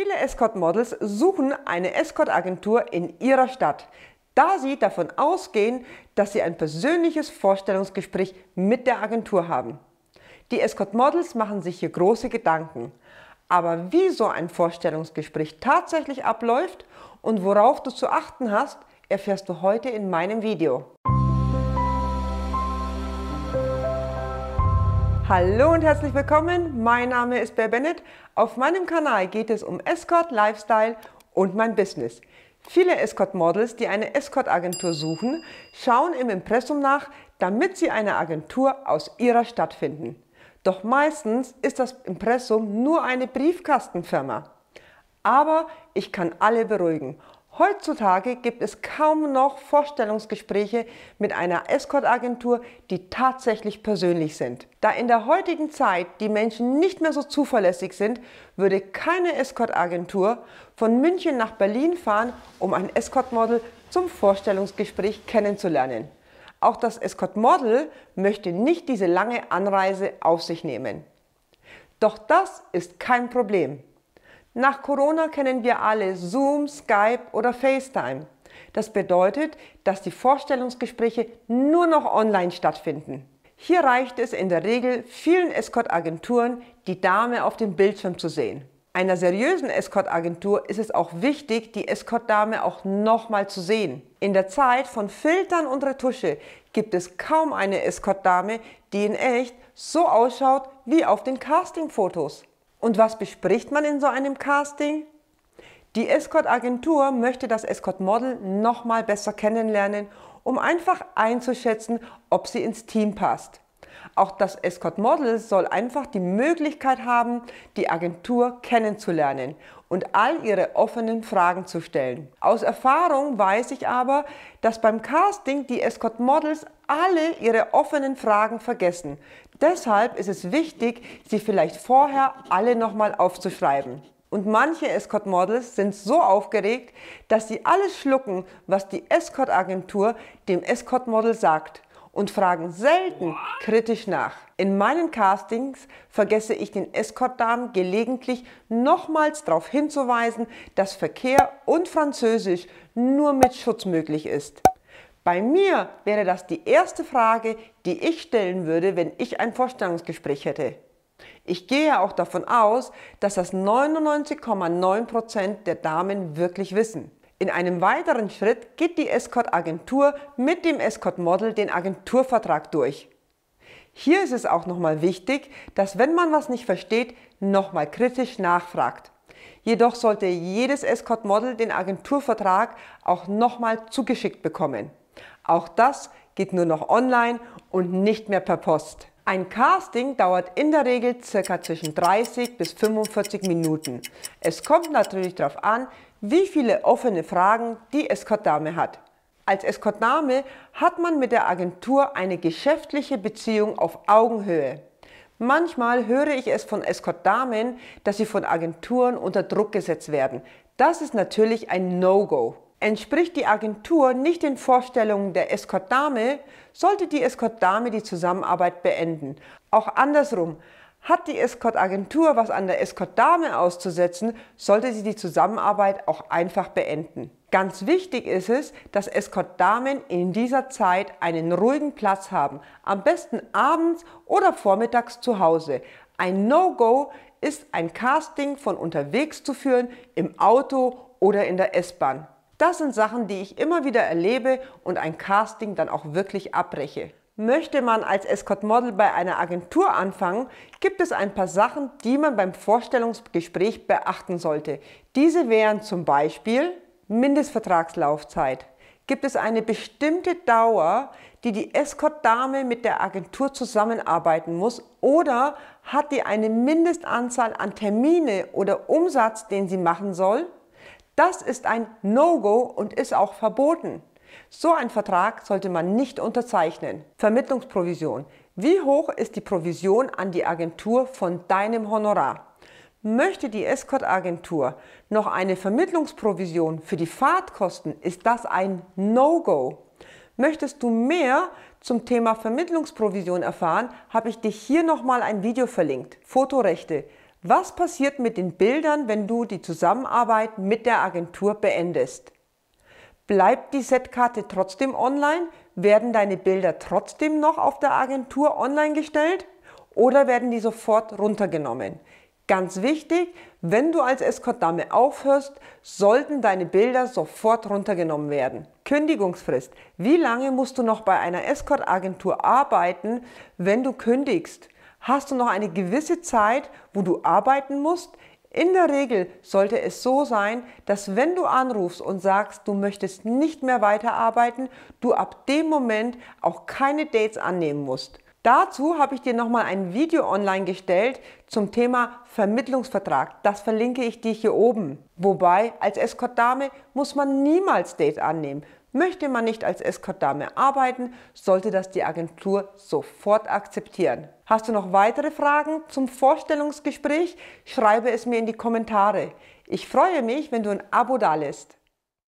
Viele Escort-Models suchen eine Escort-Agentur in ihrer Stadt, da sie davon ausgehen, dass sie ein persönliches Vorstellungsgespräch mit der Agentur haben. Die Escort-Models machen sich hier große Gedanken. Aber wie so ein Vorstellungsgespräch tatsächlich abläuft und worauf du zu achten hast, erfährst du heute in meinem Video. Hallo und herzlich willkommen, mein Name ist Bear Bennett. Auf meinem Kanal geht es um Escort, Lifestyle und mein Business. Viele Escort-Models, die eine Escort-Agentur suchen, schauen im Impressum nach, damit sie eine Agentur aus ihrer Stadt finden. Doch meistens ist das Impressum nur eine Briefkastenfirma. Aber ich kann alle beruhigen. Heutzutage gibt es kaum noch Vorstellungsgespräche mit einer Escort-Agentur, die tatsächlich persönlich sind. Da in der heutigen Zeit die Menschen nicht mehr so zuverlässig sind, würde keine Escort-Agentur von München nach Berlin fahren, um ein Escort-Model zum Vorstellungsgespräch kennenzulernen. Auch das Escort-Model möchte nicht diese lange Anreise auf sich nehmen. Doch das ist kein Problem. Nach Corona kennen wir alle Zoom, Skype oder FaceTime. Das bedeutet, dass die Vorstellungsgespräche nur noch online stattfinden. Hier reicht es in der Regel vielen Escort-Agenturen, die Dame auf dem Bildschirm zu sehen. Einer seriösen Escort-Agentur ist es auch wichtig, die Escort-Dame auch nochmal zu sehen. In der Zeit von Filtern und Retusche gibt es kaum eine Escort-Dame, die in echt so ausschaut wie auf den Casting-Fotos. Und was bespricht man in so einem Casting? Die Escort-Agentur möchte das Escort-Model nochmal besser kennenlernen, um einfach einzuschätzen, ob sie ins Team passt. Auch das Escort-Model soll einfach die Möglichkeit haben, die Agentur kennenzulernen und all ihre offenen Fragen zu stellen. Aus Erfahrung weiß ich aber, dass beim Casting die Escort Models alle ihre offenen Fragen vergessen. Deshalb ist es wichtig, sie vielleicht vorher alle nochmal aufzuschreiben. Und manche Escort-Models sind so aufgeregt, dass sie alles schlucken, was die Escort-Agentur dem Escort-Model sagt und fragen selten kritisch nach. In meinen Castings vergesse ich den Escort-Damen gelegentlich nochmals darauf hinzuweisen, dass Verkehr und Französisch nur mit Schutz möglich ist. Bei mir wäre das die erste Frage, die ich stellen würde, wenn ich ein Vorstellungsgespräch hätte. Ich gehe auch davon aus, dass das 99,9% der Damen wirklich wissen. In einem weiteren Schritt geht die Escort-Agentur mit dem Escort-Model den Agenturvertrag durch. Hier ist es auch nochmal wichtig, dass wenn man was nicht versteht, nochmal kritisch nachfragt. Jedoch sollte jedes Escort-Model den Agenturvertrag auch nochmal zugeschickt bekommen. Auch das geht nur noch online und nicht mehr per Post. Ein Casting dauert in der Regel circa zwischen 30 bis 45 Minuten. Es kommt natürlich darauf an, wie viele offene Fragen die Escort-Dame hat. Als Escort-Dame hat man mit der Agentur eine geschäftliche Beziehung auf Augenhöhe. Manchmal höre ich es von Escort-Damen, dass sie von Agenturen unter Druck gesetzt werden. Das ist natürlich ein No-Go. Entspricht die Agentur nicht den Vorstellungen der Escort-Dame, sollte die Escort-Dame die Zusammenarbeit beenden. Auch andersrum. Hat die Escort-Agentur was an der Escort-Dame auszusetzen, sollte sie die Zusammenarbeit auch einfach beenden. Ganz wichtig ist es, dass Escort-Damen in dieser Zeit einen ruhigen Platz haben, am besten abends oder vormittags zu Hause. Ein No-Go ist ein Casting von unterwegs zu führen, im Auto oder in der S-Bahn. Das sind Sachen, die ich immer wieder erlebe und ein Casting dann auch wirklich abbreche. Möchte man als Escort-Model bei einer Agentur anfangen, gibt es ein paar Sachen, die man beim Vorstellungsgespräch beachten sollte. Diese wären zum Beispiel Mindestvertragslaufzeit. Gibt es eine bestimmte Dauer, die die Escort-Dame mit der Agentur zusammenarbeiten muss oder hat die eine Mindestanzahl an Termine oder Umsatz, den sie machen soll? Das ist ein No-Go und ist auch verboten. So ein Vertrag sollte man nicht unterzeichnen. Vermittlungsprovision. Wie hoch ist die Provision an die Agentur von deinem Honorar? Möchte die Escort-Agentur noch eine Vermittlungsprovision für die Fahrtkosten, ist das ein No-Go. Möchtest du mehr zum Thema Vermittlungsprovision erfahren, habe ich dich hier nochmal ein Video verlinkt. Fotorechte. Was passiert mit den Bildern, wenn du die Zusammenarbeit mit der Agentur beendest? Bleibt die Setkarte trotzdem online? Werden deine Bilder trotzdem noch auf der Agentur online gestellt? Oder werden die sofort runtergenommen? Ganz wichtig, wenn du als Escort-Dame aufhörst, sollten deine Bilder sofort runtergenommen werden. Kündigungsfrist. Wie lange musst du noch bei einer Escort-Agentur arbeiten, wenn du kündigst? hast du noch eine gewisse Zeit, wo du arbeiten musst. In der Regel sollte es so sein, dass wenn du anrufst und sagst, du möchtest nicht mehr weiterarbeiten, du ab dem Moment auch keine Dates annehmen musst. Dazu habe ich dir nochmal ein Video online gestellt zum Thema Vermittlungsvertrag. Das verlinke ich dir hier oben. Wobei, als Escort-Dame muss man niemals Dates annehmen. Möchte man nicht als Escort-Dame arbeiten, sollte das die Agentur sofort akzeptieren. Hast du noch weitere Fragen zum Vorstellungsgespräch? Schreibe es mir in die Kommentare. Ich freue mich, wenn du ein Abo dalässt.